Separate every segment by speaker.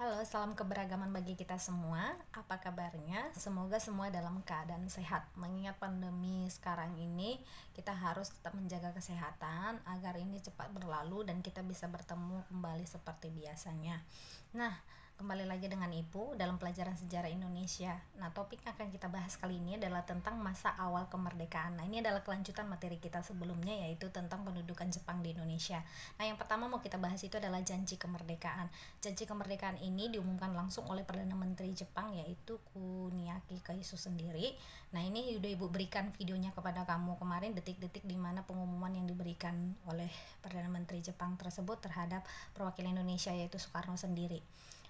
Speaker 1: Halo, salam keberagaman bagi kita semua. Apa kabarnya? Semoga semua dalam keadaan sehat. Mengingat pandemi sekarang ini, kita harus tetap menjaga kesehatan agar ini cepat berlalu dan kita bisa bertemu kembali seperti biasanya. Nah, kembali lagi dengan Ibu dalam pelajaran sejarah Indonesia. Nah, topik yang akan kita bahas kali ini adalah tentang masa awal kemerdekaan. Nah, ini adalah kelanjutan materi kita sebelumnya yaitu tentang pendudukan Jepang di Indonesia. Nah, yang pertama mau kita bahas itu adalah janji kemerdekaan. Janji kemerdekaan ini diumumkan langsung oleh Perdana Menteri Jepang yaitu Kuniaki Kaiso sendiri. Nah, ini udah Ibu berikan videonya kepada kamu kemarin detik-detik di mana pengumuman yang diberikan oleh Perdana Menteri Jepang tersebut terhadap perwakilan Indonesia yaitu Soekarno sendiri.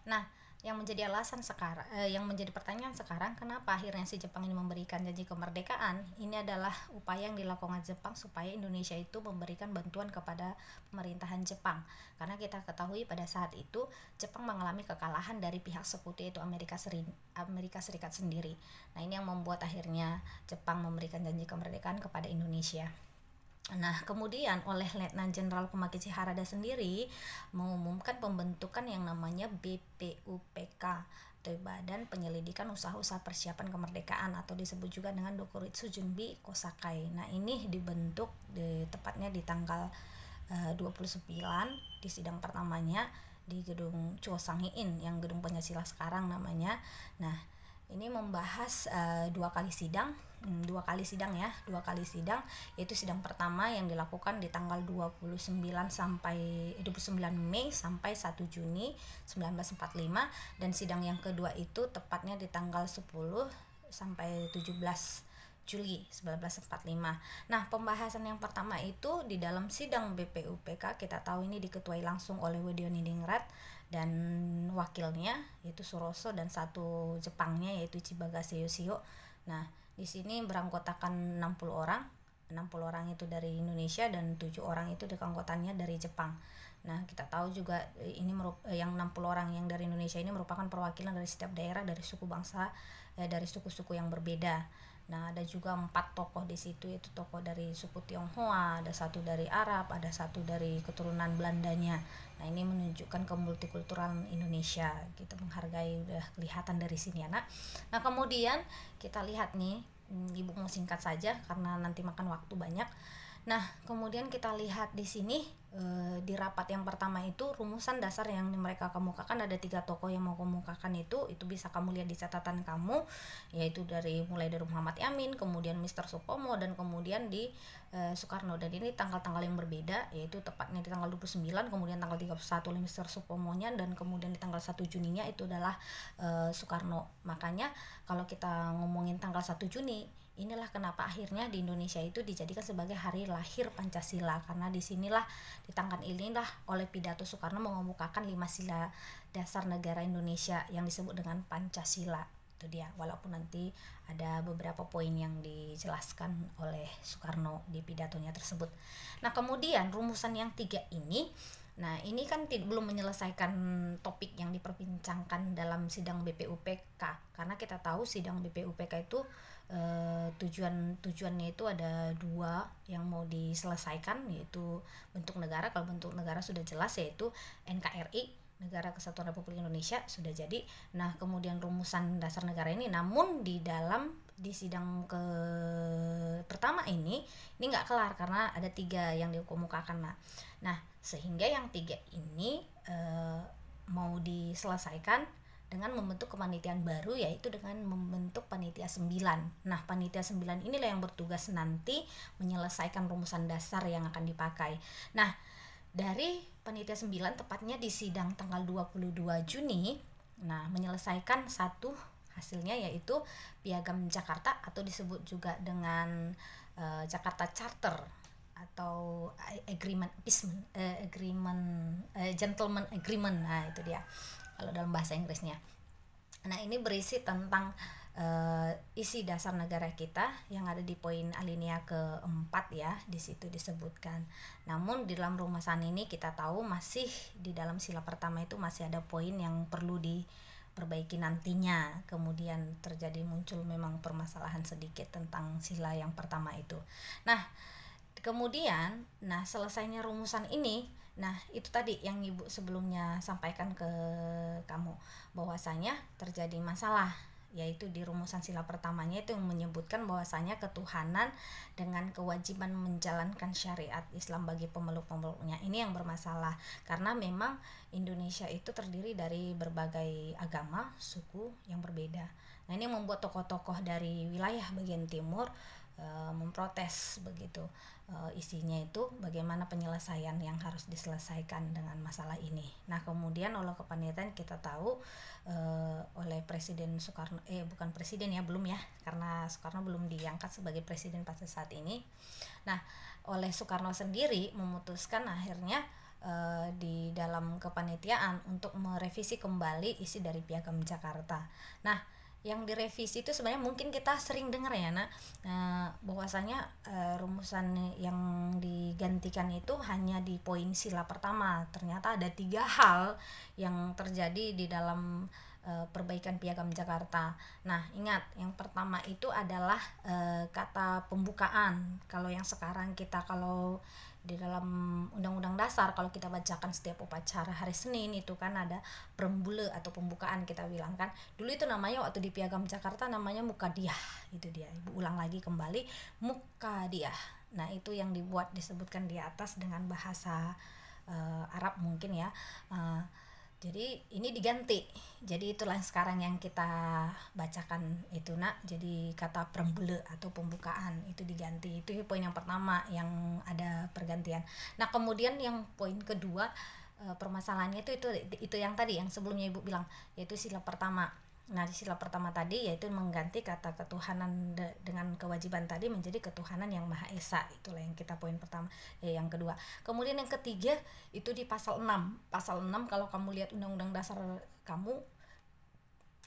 Speaker 1: Nah, yang menjadi alasan sekarang eh, yang menjadi pertanyaan sekarang kenapa akhirnya si Jepang ini memberikan janji kemerdekaan ini adalah upaya yang dilakukan Jepang supaya Indonesia itu memberikan bantuan kepada pemerintahan Jepang karena kita ketahui pada saat itu Jepang mengalami kekalahan dari pihak sekutu yaitu Amerika Seri Amerika Serikat sendiri nah ini yang membuat akhirnya Jepang memberikan janji kemerdekaan kepada Indonesia Nah, kemudian oleh Letnan Jenderal Kumaki Harada sendiri mengumumkan pembentukan yang namanya BPUPK atau Badan Penyelidikan Usaha-Usaha Persiapan Kemerdekaan atau disebut juga dengan Dokuritsu Junbi Kosakai. Nah, ini dibentuk di, tepatnya di tanggal eh, uh, 29 di sidang pertamanya di gedung Chosangiin yang gedung Pancasila sekarang namanya. Nah, ini membahas uh, dua kali sidang Hmm, dua kali sidang ya dua kali sidang yaitu sidang pertama yang dilakukan di tanggal 29 sampai 29 eh, Mei sampai 1 Juni 1945 dan sidang yang kedua itu tepatnya di tanggal 10 sampai 17 Juli 1945. Nah, pembahasan yang pertama itu di dalam sidang BPUPK kita tahu ini diketuai langsung oleh Wedioningrat dan wakilnya yaitu Suroso dan satu Jepangnya yaitu Chibaga yosio Nah, di sini beranggotakan 60 orang 60 orang itu dari Indonesia dan tujuh orang itu keanggotaannya dari Jepang. Nah, kita tahu juga e, ini e, yang 60 orang yang dari Indonesia ini merupakan perwakilan dari setiap daerah dari suku bangsa eh, dari suku-suku yang berbeda. Nah, ada juga empat tokoh di situ, yaitu tokoh dari suku Tionghoa, ada satu dari Arab, ada satu dari keturunan Belandanya. Nah, ini menunjukkan ke multikultural Indonesia, kita gitu. menghargai udah kelihatan dari sini ya, Nah, kemudian kita lihat nih, hmm, ibu mau singkat saja karena nanti makan waktu banyak. Nah, kemudian kita lihat di sini e, di rapat yang pertama itu rumusan dasar yang mereka kemukakan ada tiga tokoh yang mau kemukakan itu itu bisa kamu lihat di catatan kamu yaitu dari mulai dari Muhammad Yamin, kemudian Mr. Supomo dan kemudian di e, Soekarno dan ini tanggal-tanggal yang berbeda yaitu tepatnya di tanggal 29 kemudian tanggal 31 oleh Mr. Supomonya dan kemudian di tanggal 1 Juninya itu adalah e, Soekarno. Makanya kalau kita ngomongin tanggal 1 Juni inilah kenapa akhirnya di Indonesia itu dijadikan sebagai hari lahir Pancasila karena disinilah di tangan inilah oleh pidato Soekarno mengemukakan lima sila dasar negara Indonesia yang disebut dengan Pancasila itu dia walaupun nanti ada beberapa poin yang dijelaskan oleh Soekarno di pidatonya tersebut nah kemudian rumusan yang tiga ini Nah, ini kan belum menyelesaikan topik yang diperbincangkan dalam sidang BPUPK karena kita tahu sidang BPUPK itu Eh, tujuan tujuannya itu ada dua yang mau diselesaikan yaitu bentuk negara kalau bentuk negara sudah jelas yaitu NKRI Negara Kesatuan Republik Indonesia sudah jadi nah kemudian rumusan dasar negara ini namun di dalam di sidang ke pertama ini ini nggak kelar karena ada tiga yang dikemukakan nah nah sehingga yang tiga ini e, mau diselesaikan dengan membentuk kepanitiaan baru yaitu dengan membentuk panitia 9. Nah, panitia 9 inilah yang bertugas nanti menyelesaikan rumusan dasar yang akan dipakai. Nah, dari panitia 9 tepatnya di sidang tanggal 22 Juni, nah menyelesaikan satu hasilnya yaitu Piagam Jakarta atau disebut juga dengan e, Jakarta Charter atau agreement eh, agreement eh, gentleman agreement nah itu dia kalau dalam bahasa Inggrisnya. Nah, ini berisi tentang uh, isi dasar negara kita yang ada di poin alinea keempat ya, di situ disebutkan. Namun di dalam rumusan ini kita tahu masih di dalam sila pertama itu masih ada poin yang perlu diperbaiki nantinya. Kemudian terjadi muncul memang permasalahan sedikit tentang sila yang pertama itu. Nah, kemudian nah selesainya rumusan ini Nah, itu tadi yang Ibu sebelumnya sampaikan ke kamu bahwasanya terjadi masalah yaitu di rumusan sila pertamanya itu yang menyebutkan bahwasanya ketuhanan dengan kewajiban menjalankan syariat Islam bagi pemeluk-pemeluknya ini yang bermasalah karena memang Indonesia itu terdiri dari berbagai agama, suku yang berbeda. Nah, ini membuat tokoh-tokoh dari wilayah bagian timur Eh, memprotes begitu eh, isinya itu bagaimana penyelesaian yang harus diselesaikan dengan masalah ini. Nah kemudian oleh kepanitiaan kita tahu eh, oleh Presiden Soekarno eh bukan Presiden ya belum ya karena Soekarno belum diangkat sebagai Presiden pada saat ini. Nah oleh Soekarno sendiri memutuskan akhirnya di dalam kepanitiaan untuk merevisi kembali isi dari Piagam Jakarta. Nah yang direvisi itu sebenarnya mungkin kita sering dengar ya nak nah, eh, bahwasanya eh, rumusan yang digantikan itu hanya di poin sila pertama ternyata ada tiga hal yang terjadi di dalam eh, perbaikan piagam Jakarta nah ingat yang pertama itu adalah eh, kata pembukaan kalau yang sekarang kita kalau di dalam undang-undang dasar kalau kita bacakan setiap upacara hari Senin itu kan ada perembule atau pembukaan kita bilang kan dulu itu namanya waktu di Piagam Jakarta namanya Mukadiah itu dia ibu ulang lagi kembali Mukadiah nah itu yang dibuat disebutkan di atas dengan bahasa uh, Arab mungkin ya uh, jadi ini diganti. Jadi itulah sekarang yang kita bacakan itu nak. Jadi kata perembule atau pembukaan itu diganti. Itu poin yang pertama yang ada pergantian. Nah kemudian yang poin kedua eh, permasalahannya itu itu itu yang tadi yang sebelumnya ibu bilang yaitu sila pertama Nah, di sila pertama tadi yaitu mengganti kata ketuhanan de dengan kewajiban tadi menjadi ketuhanan yang Maha Esa. Itulah yang kita poin pertama, ya, yang kedua. Kemudian yang ketiga itu di pasal 6. Pasal 6 kalau kamu lihat undang-undang dasar kamu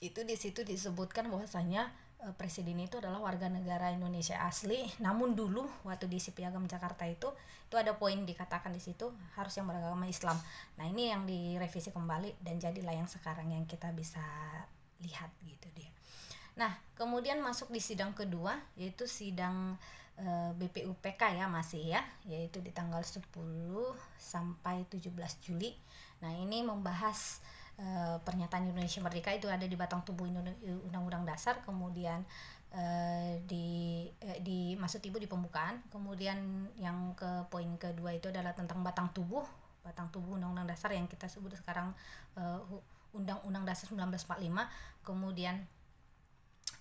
Speaker 1: itu di situ disebutkan bahwasanya e, presiden itu adalah warga negara Indonesia asli. Namun dulu waktu di Piagam Jakarta itu itu ada poin dikatakan di situ harus yang beragama Islam. Nah, ini yang direvisi kembali dan jadilah yang sekarang yang kita bisa lihat gitu dia. Nah, kemudian masuk di sidang kedua yaitu sidang e, eh, BPUPK ya masih ya, yaitu di tanggal 10 sampai 17 Juli. Nah, ini membahas e, pernyataan Indonesia Merdeka itu ada di batang tubuh Undang-Undang Dasar, kemudian e, di e, di maksud Ibu di pembukaan, kemudian yang ke poin kedua itu adalah tentang batang tubuh, batang tubuh Undang-Undang Dasar yang kita sebut sekarang e, Undang-Undang Dasar 1945 kemudian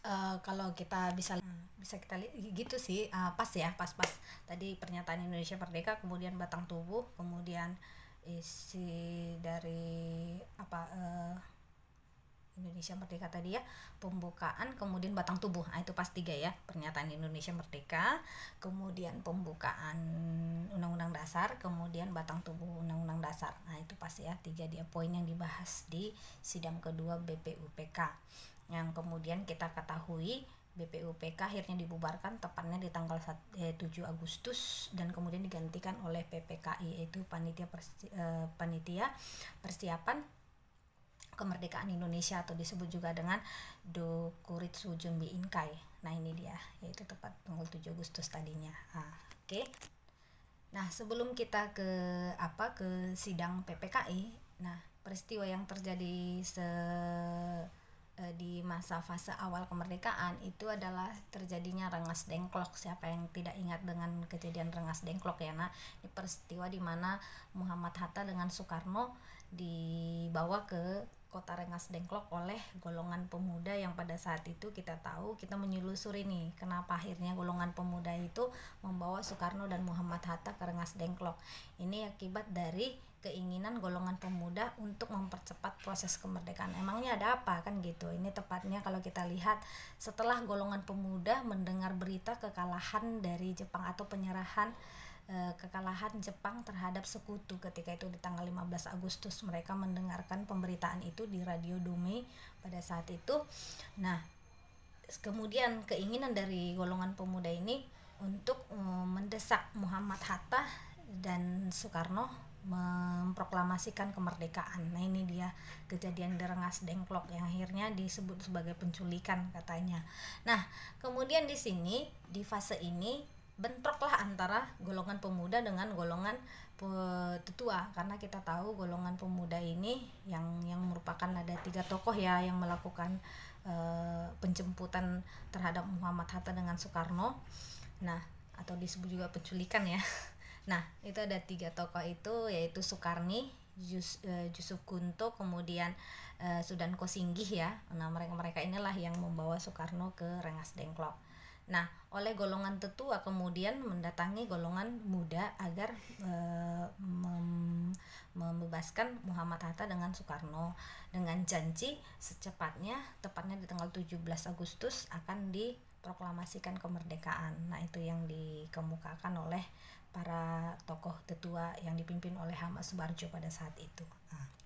Speaker 1: uh, kalau kita bisa bisa kita lihat gitu sih uh, pas ya pas-pas tadi pernyataan Indonesia Merdeka kemudian batang tubuh kemudian isi dari apa uh, Indonesia Merdeka tadi ya pembukaan kemudian batang tubuh nah, itu pas tiga ya pernyataan Indonesia Merdeka kemudian pembukaan Undang-Undang Dasar kemudian batang tubuh Undang-Undang Dasar nah itu pas ya tiga dia poin yang dibahas di sidang kedua BPUPK yang kemudian kita ketahui BPUPK akhirnya dibubarkan tepatnya di tanggal 7 eh, Agustus dan kemudian digantikan oleh PPKI yaitu panitia eh, panitia persiapan kemerdekaan Indonesia atau disebut juga dengan Dokuritsu Jumbi Inkai. Nah ini dia, yaitu tepat tanggal 7 Agustus tadinya. Nah, Oke. Okay. Nah sebelum kita ke apa ke sidang PPKI, nah peristiwa yang terjadi se eh, di masa fase awal kemerdekaan itu adalah terjadinya rengas dengklok siapa yang tidak ingat dengan kejadian rengas dengklok ya Nah ini peristiwa di mana Muhammad Hatta dengan Soekarno dibawa ke Kota Rengas Dengklok oleh golongan pemuda yang pada saat itu kita tahu kita menyelusuri nih kenapa akhirnya golongan pemuda itu membawa Soekarno dan Muhammad Hatta ke Rengas Dengklok. Ini akibat dari keinginan golongan pemuda untuk mempercepat proses kemerdekaan. Emangnya ada apa kan gitu. Ini tepatnya kalau kita lihat setelah golongan pemuda mendengar berita kekalahan dari Jepang atau penyerahan Eh, kekalahan Jepang terhadap sekutu ketika itu di tanggal 15 Agustus mereka mendengarkan pemberitaan itu di radio Dome pada saat itu. Nah, kemudian keinginan dari golongan pemuda ini untuk eh, mendesak Muhammad Hatta dan Soekarno memproklamasikan kemerdekaan. Nah ini dia kejadian derengas dengklok yang akhirnya disebut sebagai penculikan katanya. Nah kemudian di sini di fase ini bentroklah antara golongan pemuda dengan golongan tetua karena kita tahu golongan pemuda ini yang yang merupakan ada tiga tokoh ya yang melakukan e, penjemputan terhadap Muhammad Hatta dengan Soekarno nah atau disebut juga penculikan ya nah itu ada tiga tokoh itu yaitu Soekarni Yus, e, Yusuf Kunto kemudian e, Sudan Kosinggih ya nah mereka mereka inilah yang membawa Soekarno ke Rengas Dengklok Nah, oleh golongan tetua kemudian mendatangi golongan muda agar e, membebaskan Muhammad Hatta dengan Soekarno dengan janji secepatnya tepatnya di tanggal 17 Agustus akan diproklamasikan kemerdekaan. Nah, itu yang dikemukakan oleh para tokoh tetua yang dipimpin oleh Hamas Subarjo pada saat itu. Nah.